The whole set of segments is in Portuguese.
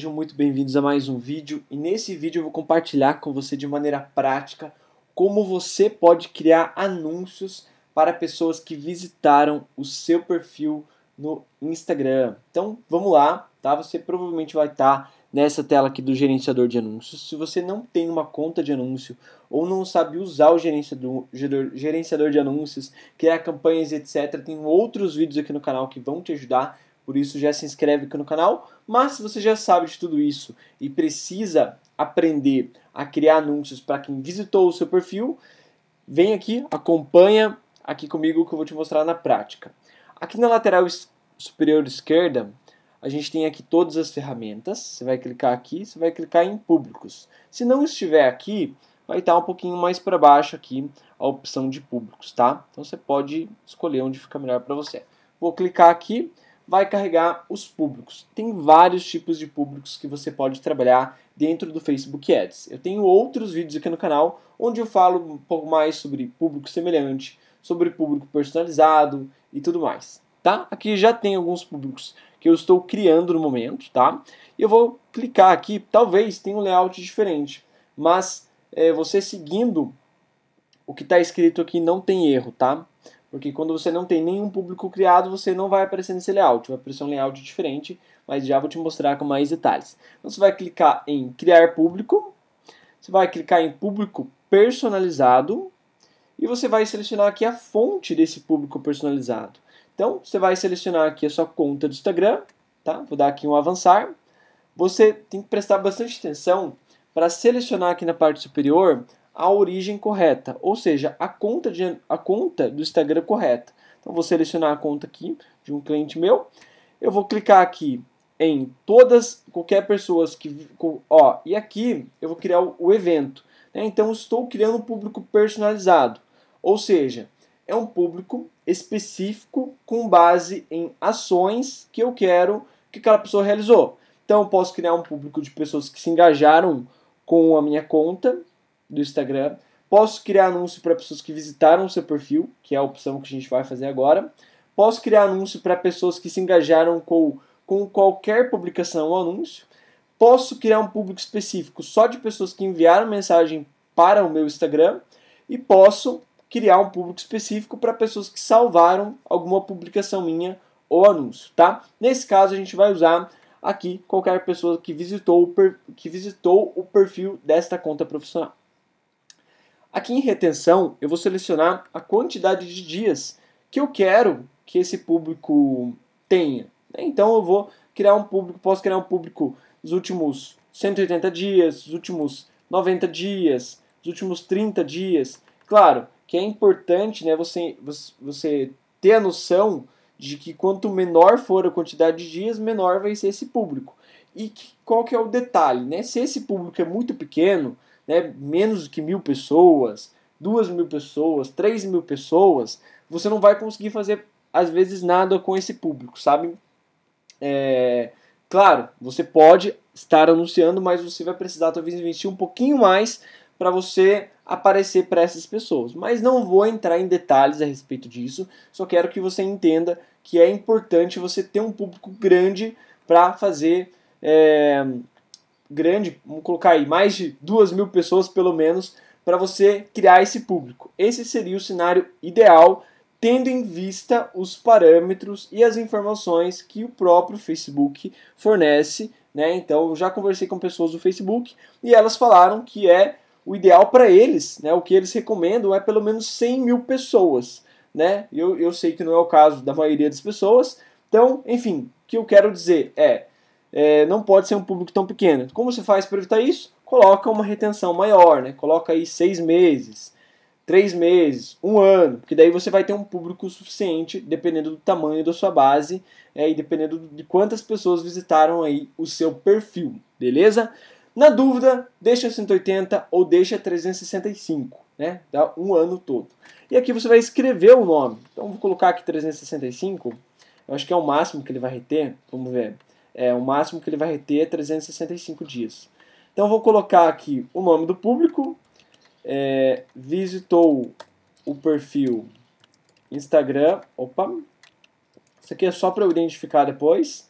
Sejam muito bem-vindos a mais um vídeo e nesse vídeo eu vou compartilhar com você de maneira prática como você pode criar anúncios para pessoas que visitaram o seu perfil no Instagram. Então vamos lá, tá? Você provavelmente vai estar tá nessa tela aqui do gerenciador de anúncios. Se você não tem uma conta de anúncio ou não sabe usar o gerenciador, gerenciador de anúncios, criar campanhas, etc., tem outros vídeos aqui no canal que vão te ajudar por isso já se inscreve aqui no canal. Mas se você já sabe de tudo isso e precisa aprender a criar anúncios para quem visitou o seu perfil, vem aqui, acompanha aqui comigo que eu vou te mostrar na prática. Aqui na lateral superior esquerda, a gente tem aqui todas as ferramentas. Você vai clicar aqui, você vai clicar em públicos. Se não estiver aqui, vai estar um pouquinho mais para baixo aqui a opção de públicos, tá? Então você pode escolher onde fica melhor para você. Vou clicar aqui, vai carregar os públicos. Tem vários tipos de públicos que você pode trabalhar dentro do Facebook Ads. Eu tenho outros vídeos aqui no canal onde eu falo um pouco mais sobre público semelhante, sobre público personalizado e tudo mais, tá? Aqui já tem alguns públicos que eu estou criando no momento, tá? E eu vou clicar aqui, talvez tenha um layout diferente, mas é, você seguindo o que está escrito aqui não tem erro, tá? Porque quando você não tem nenhum público criado, você não vai aparecer nesse layout. Vai aparecer um layout diferente, mas já vou te mostrar com mais detalhes. Então, você vai clicar em criar público. Você vai clicar em público personalizado. E você vai selecionar aqui a fonte desse público personalizado. Então, você vai selecionar aqui a sua conta do Instagram. Tá? Vou dar aqui um avançar. Você tem que prestar bastante atenção para selecionar aqui na parte superior a origem correta, ou seja, a conta, de, a conta do Instagram correta. Então vou selecionar a conta aqui de um cliente meu, eu vou clicar aqui em todas, qualquer pessoas que, ó, e aqui eu vou criar o, o evento. Né? Então estou criando um público personalizado, ou seja, é um público específico com base em ações que eu quero que aquela pessoa realizou. Então eu posso criar um público de pessoas que se engajaram com a minha conta do Instagram. Posso criar anúncio para pessoas que visitaram o seu perfil, que é a opção que a gente vai fazer agora. Posso criar anúncio para pessoas que se engajaram com, com qualquer publicação ou anúncio. Posso criar um público específico só de pessoas que enviaram mensagem para o meu Instagram. E posso criar um público específico para pessoas que salvaram alguma publicação minha ou anúncio, tá? Nesse caso a gente vai usar aqui qualquer pessoa que visitou, que visitou o perfil desta conta profissional. Aqui em retenção, eu vou selecionar a quantidade de dias que eu quero que esse público tenha. Né? Então eu vou criar um público, posso criar um público dos últimos 180 dias, dos últimos 90 dias, dos últimos 30 dias. Claro que é importante né, você, você ter a noção de que quanto menor for a quantidade de dias, menor vai ser esse público. E que, qual que é o detalhe? Né? Se esse público é muito pequeno, né, menos que mil pessoas, duas mil pessoas, três mil pessoas, você não vai conseguir fazer, às vezes, nada com esse público, sabe? É, claro, você pode estar anunciando, mas você vai precisar talvez investir um pouquinho mais para você aparecer para essas pessoas. Mas não vou entrar em detalhes a respeito disso, só quero que você entenda que é importante você ter um público grande para fazer é, grande, vamos colocar aí, mais de duas mil pessoas pelo menos, para você criar esse público. Esse seria o cenário ideal, tendo em vista os parâmetros e as informações que o próprio Facebook fornece. Né? Então, já conversei com pessoas do Facebook e elas falaram que é o ideal para eles, né? o que eles recomendam é pelo menos 100 mil pessoas. Né? Eu, eu sei que não é o caso da maioria das pessoas. Então, enfim, o que eu quero dizer é é, não pode ser um público tão pequeno. Como você faz para evitar isso? Coloca uma retenção maior, né? Coloca aí seis meses, três meses, um ano, porque daí você vai ter um público suficiente, dependendo do tamanho da sua base é, e dependendo de quantas pessoas visitaram aí o seu perfil, beleza? Na dúvida, deixa 180 ou deixa 365, né? Dá um ano todo. E aqui você vai escrever o nome. Então vou colocar aqui 365. Eu acho que é o máximo que ele vai reter. Vamos ver. É, o máximo que ele vai reter é 365 dias. Então eu vou colocar aqui o nome do público, é, visitou o perfil Instagram, opa, isso aqui é só para eu identificar depois,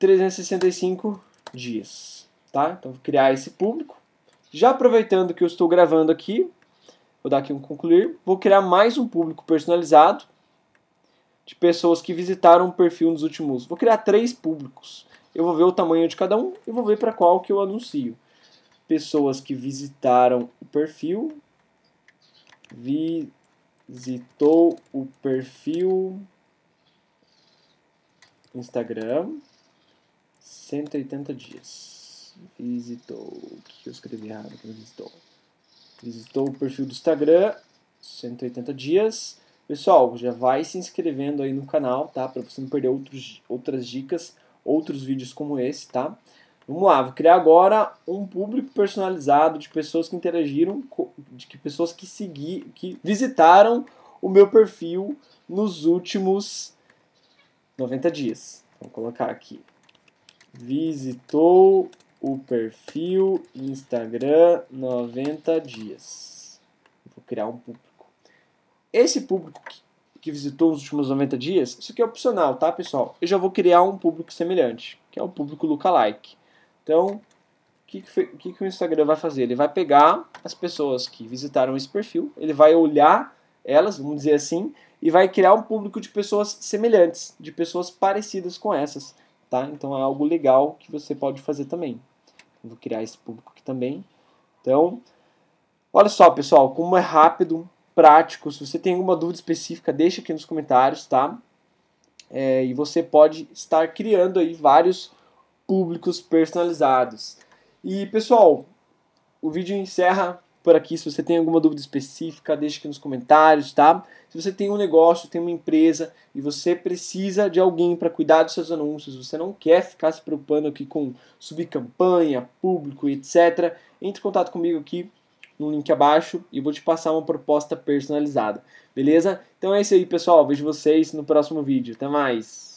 365 dias, tá? Então vou criar esse público. Já aproveitando que eu estou gravando aqui, vou dar aqui um concluir, vou criar mais um público personalizado, de pessoas que visitaram o perfil nos últimos. Vou criar três públicos. Eu vou ver o tamanho de cada um e vou ver para qual que eu anuncio. Pessoas que visitaram o perfil. Visitou o perfil Instagram 180 dias. Visitou. O que eu escrevi errado? Visitou. Visitou o perfil do Instagram 180 dias Pessoal, já vai se inscrevendo aí no canal, tá? Para você não perder outros, outras dicas, outros vídeos como esse, tá? Vamos lá, vou criar agora um público personalizado de pessoas que interagiram, de que pessoas que seguir, que visitaram o meu perfil nos últimos 90 dias. Vou colocar aqui. Visitou o perfil Instagram 90 dias. Vou criar um público esse público que visitou nos últimos 90 dias, isso aqui é opcional, tá, pessoal? Eu já vou criar um público semelhante, que é o público lookalike. Então, o que, que, que, o Instagram vai fazer? Ele vai pegar as pessoas que visitaram esse perfil, ele vai olhar elas, vamos dizer assim, e vai criar um público de pessoas semelhantes, de pessoas parecidas com essas, tá? Então é algo legal que você pode fazer também. vou criar esse público aqui também. Então, olha só, pessoal, como é rápido, prático. Se você tem alguma dúvida específica, deixa aqui nos comentários, tá? É, e você pode estar criando aí vários públicos personalizados. E pessoal, o vídeo encerra por aqui. Se você tem alguma dúvida específica, deixa aqui nos comentários, tá? Se você tem um negócio, tem uma empresa e você precisa de alguém para cuidar dos seus anúncios, você não quer ficar se preocupando aqui com subcampanha, público, etc., entre em contato comigo aqui no link abaixo e vou te passar uma proposta personalizada. Beleza? Então é isso aí, pessoal. Vejo vocês no próximo vídeo. Até mais!